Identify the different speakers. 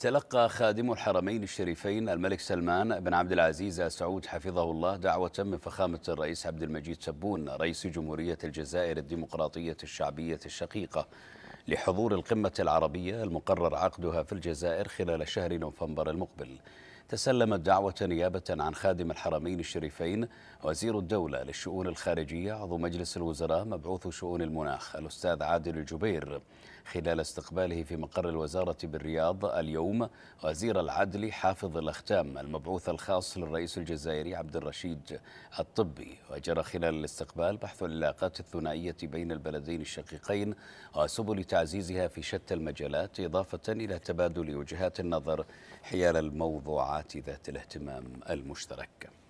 Speaker 1: تلقى خادم الحرمين الشريفين الملك سلمان بن عبد العزيز ال سعود حفظه الله دعوة من فخامة الرئيس عبد المجيد سبون رئيس جمهورية الجزائر الديمقراطية الشعبية الشقيقة لحضور القمة العربية المقرر عقدها في الجزائر خلال شهر نوفمبر المقبل تسلمت دعوة نيابة عن خادم الحرمين الشريفين وزير الدولة للشؤون الخارجية عضو مجلس الوزراء مبعوث شؤون المناخ الأستاذ عادل الجبير خلال استقباله في مقر الوزارة بالرياض اليوم وزير العدل حافظ الأختام المبعوث الخاص للرئيس الجزائري عبد الرشيد الطبي وجرى خلال الاستقبال بحث العلاقات الثنائية بين البلدين الشقيقين وسبل وتعزيزها في شتى المجالات إضافة إلى تبادل وجهات النظر حيال الموضوعات ذات الاهتمام المشترك